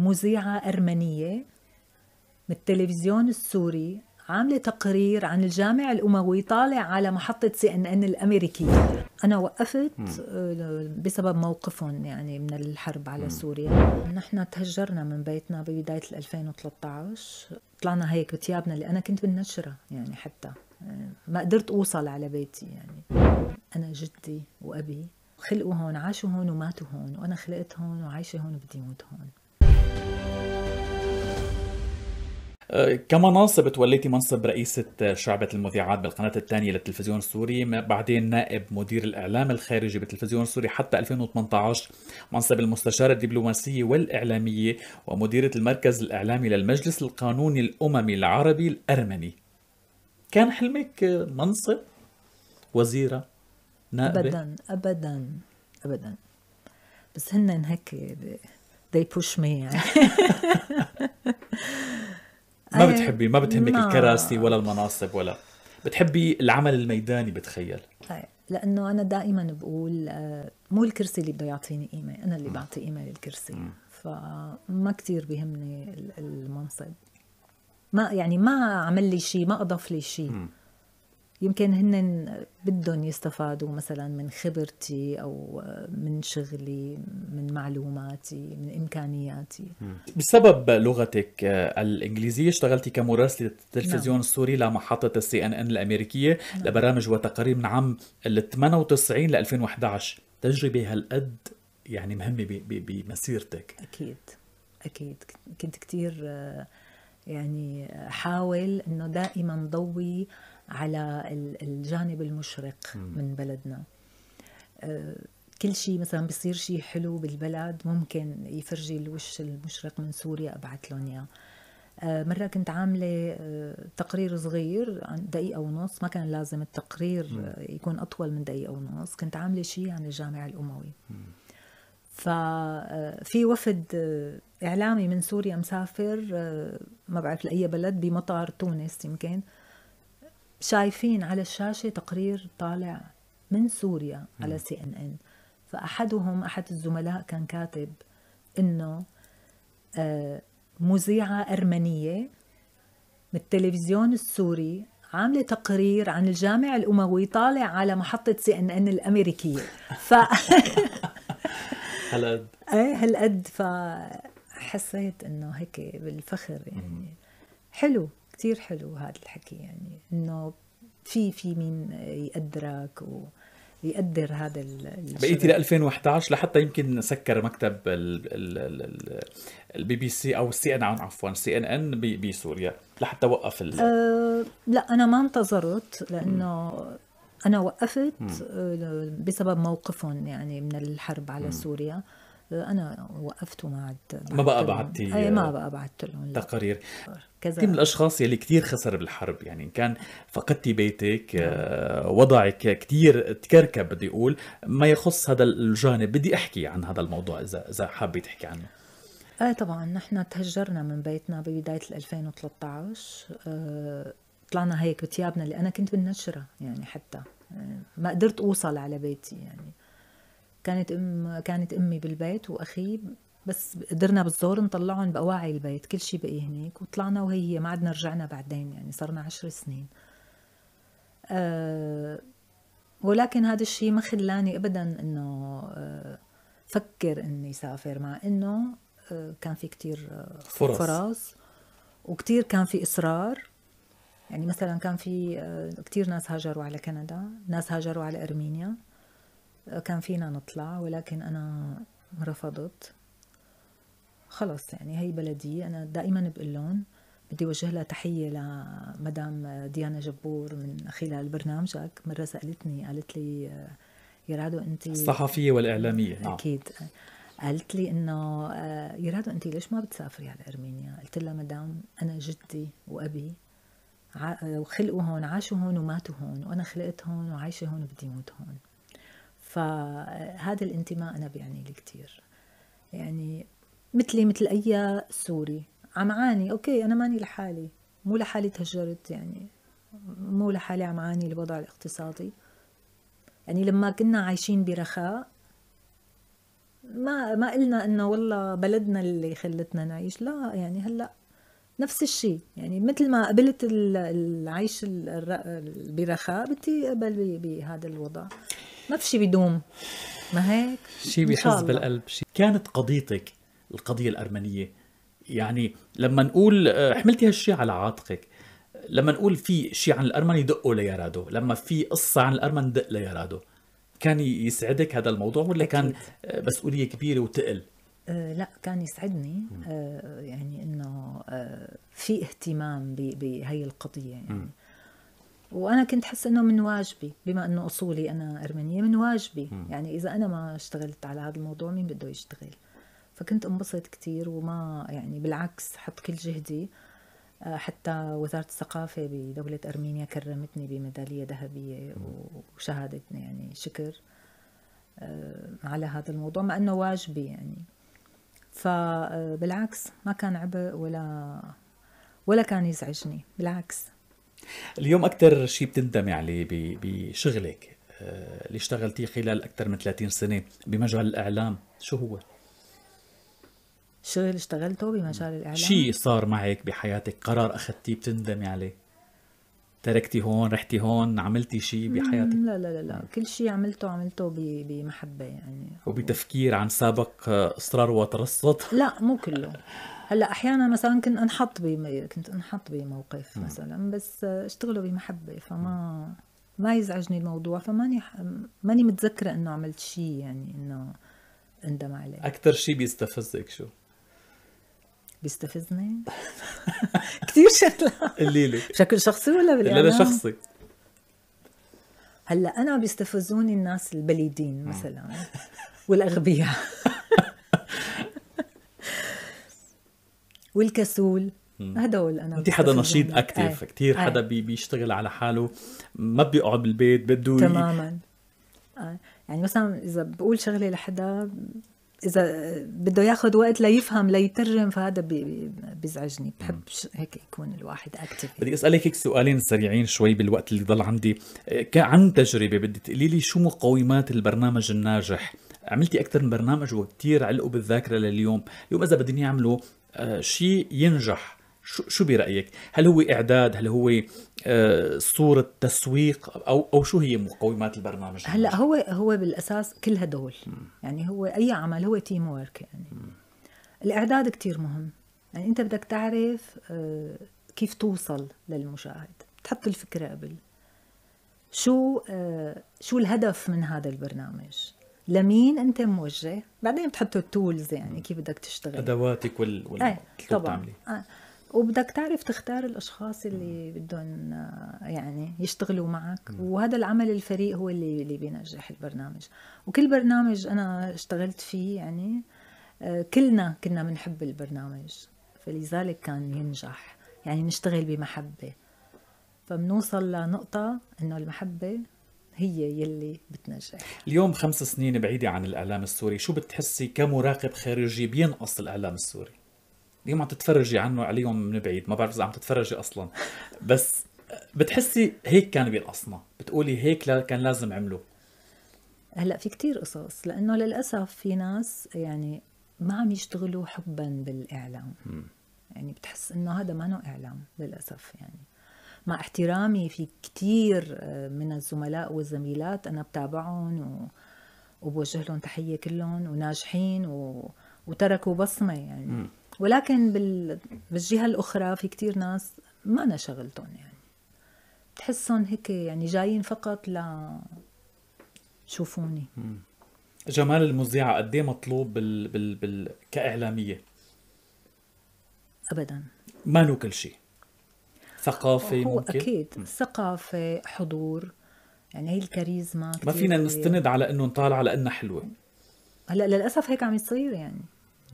مذيعة أرمنية من التلفزيون السوري عاملة تقرير عن الجامع الأموي طالع على محطة سي ان ان الأمريكية أنا وقفت آه، بسبب موقفهم يعني من الحرب على سوريا نحن تهجرنا من بيتنا ببداية 2013 طلعنا هيك بثيابنا اللي أنا كنت بالنشرة يعني حتى آه، ما قدرت أوصل على بيتي يعني أنا جدي وأبي خلقوا هون عاشوا هون وماتوا هون وأنا خلقت هون وعايشة هون وبدي موت هون أه، كمناصب توليتي منصب رئيسة شعبة المذيعات بالقناة الثانية للتلفزيون السوري بعدين نائب مدير الإعلام الخارجي بالتلفزيون السوري حتى 2018 منصب المستشارة الدبلوماسية والإعلامية ومديرة المركز الإعلامي للمجلس القانوني الأممي العربي الأرمني كان حلمك منصب وزيرة نائبة؟ أبدا أبدا أبدا بس هن هيك they push me يعني ما بتحبي ما بتهمك ما. الكراسي ولا المناصب ولا بتحبي العمل الميداني بتخيل طيب، لانه انا دائما بقول آه، مو الكرسي اللي بده يعطيني قيمه انا اللي بعطي قيمه للكرسي فما كثير بيهمني المنصب ما يعني ما عمل لي شيء ما اضاف لي شيء يمكن هن بدهم يستفادوا مثلا من خبرتي او من شغلي من معلوماتي من امكانياتي بسبب لغتك الانجليزيه اشتغلتي كمراسله التلفزيون نعم. السوري لمحطه السي ان ان الامريكيه نعم. لبرامج وتقارير من عام ال 98 ل 2011 تجربه هالقد يعني مهمه بمسيرتك اكيد اكيد كنت آه يعني حاول انه دائما ضوي على الجانب المشرق من بلدنا آه، كل شيء مثلا بصير شيء حلو بالبلد ممكن يفرجي الوش المشرق من سوريا ابعث لهم اياه آه، مرة كنت عاملة آه، تقرير صغير عن دقيقة ونص ما كان لازم التقرير يكون أطول من دقيقة ونص كنت عاملة شيء عن الجامع الأموي ففي آه، وفد آه، إعلامي من سوريا مسافر آه، ما بعرف لأي بلد بمطار تونس يمكن شايفين على الشاشة تقرير طالع من سوريا على سي ان ان فأحدهم أحد الزملاء كان كاتب إنه مذيعة أرمنية من التلفزيون السوري عاملة تقرير عن الجامع الأموي طالع على محطة سي ان ان الأمريكية ف هالقد ايه هالقد فحسيت انه هيك بالفخر يعني حلو كثير حلو هذا الحكي يعني انه في في مين يقدرك و... يقدر هذا بقيتي ل 2011 لحتى يمكن سكر مكتب البي بي سي او السي ان ان عفوا سي ان ان بسوريا لحتى وقف ال... أه لا انا ما انتظرت لانه م. انا وقفت آه، بسبب موقفهم يعني من الحرب على سوريا آه، انا وقفت وما عاد ما بقى بعتي اي ما آه، بقى بعت لهم تقارير كذا من الاشخاص يلي كثير خسر بالحرب يعني كان فقدتي بيتك نعم. وضعك كثير تكركب بدي اقول ما يخص هذا الجانب بدي احكي عن هذا الموضوع اذا اذا حابه تحكي عنه ايه طبعا نحن تهجرنا من بيتنا ببدايه 2013 أه طلعنا هيك بتيابنا اللي انا كنت بنشرها يعني حتى آه، ما قدرت اوصل على بيتي يعني كانت ام كانت امي بالبيت واخي بس قدرنا بالزور نطلعهم بأواعي البيت كل شيء بقي هنيك وطلعنا وهي هي ما عدنا رجعنا بعدين يعني صرنا عشر سنين أه ولكن هذا الشيء ما خلاني ابدا انه آه، فكر اني سافر مع انه آه، كان في كتير فرص, فرص وكتير كان في اصرار يعني مثلا كان في آه، كثير ناس هاجروا على كندا ناس هاجروا على أرمينيا آه، كان فينا نطلع ولكن أنا رفضت خلص يعني هي بلدي أنا دائما بقول لهم بدي وجه لها تحية لمدام ديانا جبور من خلال برنامجك مرة سألتني قالت لي آه، يا رادو أنت الصحفية والإعلامية نعم. أكيد قالت لي انه يا رادو انت ليش ما بتسافري على ارمينيا؟ قلت لها مدام انا جدي وابي وخلقوا هون عاشوا هون وماتوا هون وأنا خلقت هون وعايشة هون وبدي موت هون فهذا آه، الانتماء أنا بيعني لي كثير يعني مثلي مثل أي سوري عم عاني أوكي أنا ماني لحالي مو لحالي تهجرت يعني مو لحالي عم عاني الوضع الاقتصادي يعني لما كنا عايشين برخاء ما ما قلنا انه والله بلدنا اللي خلتنا نعيش لا يعني هلا نفس الشيء يعني مثل ما قبلت العيش برخاء بدي اقبل بهذا الوضع ما في شيء بدوم ما هيك شيء بيحز بالقلب شيء كانت قضيتك القضية الأرمنية يعني لما نقول آه، حملتي هالشيء على عاتقك لما نقول في شيء عن الأرمن يدقوا ليرادو لما في قصة عن الأرمن دق ليرادو كان يسعدك هذا الموضوع ولا كان آه، مسؤولية كبيرة وتقل آه، لا كان يسعدني آه، يعني انه آه، في اهتمام بهي القضيه يعني وانا كنت حاسه انه من واجبي بما انه اصولي انا ارمنيه من واجبي يعني اذا انا ما اشتغلت على هذا الموضوع مين بده يشتغل فكنت انبسط كثير وما يعني بالعكس حط كل جهدي حتى وزارة الثقافة بدولة أرمينيا كرمتني بميدالية ذهبية وشهادتني يعني شكر على هذا الموضوع مع أنه واجبي يعني فبالعكس ما كان عبء ولا ولا كان يزعجني بالعكس اليوم اكثر شيء بتندمي يعني عليه بشغلك آه، اللي اشتغلتيه خلال اكثر من 30 سنه بمجال الاعلام شو هو؟ شغل اشتغلته بمجال الاعلام شيء صار معك بحياتك قرار اخذتيه بتندمي يعني؟ عليه تركتي هون رحتي هون عملتي شيء بحياتك لا لا لا لا كل شيء عملته عملته بمحبه يعني وبتفكير عن سابق اصرار وترصد لا مو كله هلا احيانا مثلا كنت انحط بم... كنت انحط بموقف نعم. مثلا بس اشتغله بمحبه فما نعم. ما يزعجني الموضوع فماني ماني متذكره انه عملت شيء يعني انه اندم عليه اكثر شيء بيستفزك شو؟ بيستفزني كثير شغلات قولي لي بشكل شخصي ولا بالاعلام؟ لا شخصي هلا انا بيستفزوني الناس البليدين مثلا والاغبياء والكسول هدول انا انت حدا نشيط اكتف كثير حدا بيشتغل على حاله ما بيقعد بالبيت بده تماما آه. يعني مثلا اذا بقول شغله لحدا اذا بده ياخذ وقت ليفهم ليترجم فهذا بيزعجني بحب هيك يكون الواحد اكتف بدي اسالك هيك سؤالين سريعين شوي بالوقت اللي ضل عندي عن تجربه بدي تقولي لي شو مقومات البرنامج الناجح عملتي اكثر من برنامج وكثير علقوا بالذاكره لليوم اليوم اذا بدهم يعملوا آه، شيء ينجح شو شو برايك هل هو اعداد هل هو آه، صوره تسويق او او شو هي مقومات البرنامج هلا هو هو بالاساس كل هدول يعني هو اي عمل هو تيم وورك يعني الاعداد كتير مهم يعني انت بدك تعرف آه، كيف توصل للمشاهد تحط الفكره قبل شو آه، شو الهدف من هذا البرنامج لمين انت موجه بعدين بتحط التولز يعني كيف بدك تشتغل ادواتك وال, وال... ايه طبعا وبدك تعرف تختار الاشخاص اللي بدهم آه، يعني يشتغلوا معك وهذا العمل الفريق هو اللي اللي بينجح البرنامج وكل برنامج انا اشتغلت فيه يعني آه، كلنا كنا بنحب البرنامج فلذلك كان ينجح يعني نشتغل بمحبه فبنوصل لنقطه انه المحبه هي يلي بتنجح اليوم خمس سنين بعيدة عن الإعلام السوري شو بتحسي كمراقب خارجي بينقص الإعلام السوري؟ اليوم عم تتفرجي عنه عليهم من بعيد ما بعرف اذا عم تتفرجي اصلا بس بتحسي هيك كان بينقصنا بتقولي هيك كان لازم عمله هلا في كتير قصص لانه للاسف في ناس يعني ما عم يشتغلوا حبا بالاعلام م. يعني بتحس انه هذا ما نوع اعلام للاسف يعني مع احترامي في كتير آه، من الزملاء والزميلات انا بتابعهم و... وبوجه لهم تحيه كلهم وناجحين و... وتركوا بصمه يعني م. ولكن بال... بالجهه الاخرى في كتير ناس ما أنا شغلتهم يعني بتحسهم هيك يعني جايين فقط ل شوفوني جمال المذيعة قد ايه مطلوب بال... بال... بال... كإعلامية؟ أبدا ما نو كل شيء ثقافة هو ممكن؟ أكيد م. ثقافة حضور يعني هي الكاريزما ما فينا نستند على انه نطالع لانها حلوه هلا للاسف هيك عم يصير يعني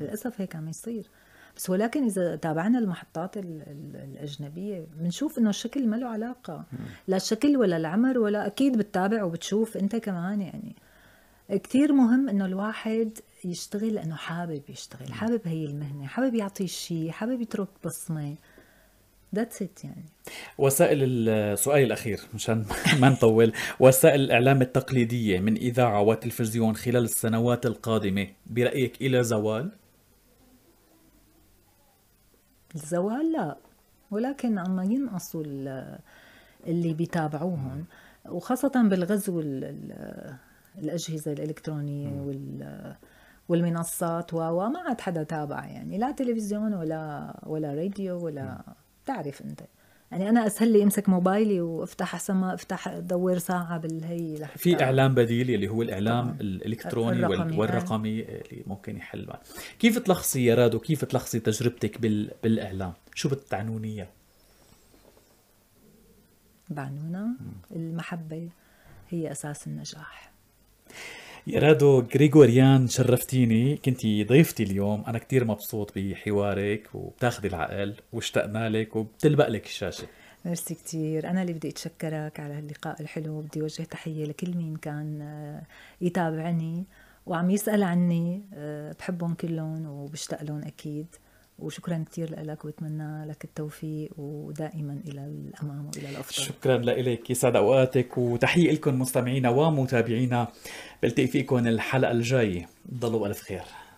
للاسف هيك عم يصير بس ولكن اذا تابعنا المحطات الاجنبيه بنشوف انه الشكل ما له علاقه لا الشكل ولا العمر ولا اكيد بتتابع وبتشوف انت كمان يعني كثير مهم انه الواحد يشتغل لانه حابب يشتغل حابب هي المهنه حابب يعطي شيء حابب يترك بصمه ذاتس ات يعني وسائل السؤال الاخير مشان ما نطول وسائل الاعلام التقليديه من اذاعه وتلفزيون خلال السنوات القادمه برايك الى زوال الزوال لا ولكن اما ينقصوا اللي بيتابعوهم وخاصة بالغزو الأجهزة الإلكترونية وال والمنصات و ما عاد حدا تابع يعني لا تلفزيون ولا ولا راديو ولا تعرف انت يعني انا اسهل لي امسك موبايلي وافتح احسن ما افتح ادور ساعه بالهي لحتى في اعلام بديل اللي هو الاعلام طبعا. الالكتروني الرقمي آه. والرقمي يعني. اللي ممكن يحل بقى. كيف تلخصي يا رادو كيف تلخصي تجربتك بال... بالاعلام شو بتعنوني بعنونا المحبه هي اساس النجاح يا رادو غريغوريان شرفتيني كنت ضيفتي اليوم انا كتير مبسوط بحوارك وبتاخذي العقل واشتقنا لك وبتلبق لك الشاشه ميرسي كتير أنا اللي بدي أتشكرك على هاللقاء الحلو بدي وجه تحية لكل مين كان آه، يتابعني وعم يسأل عني آه، بحبهم كلهم وبشتاق لهم أكيد وشكرا كثير لك واتمنى لك التوفيق ودائما الى الامام والى الافضل شكرا لك يسعد اوقاتك وتحيه لكم مستمعينا ومتابعينا بلتقي فيكم الحلقه الجايه ضلوا الف خير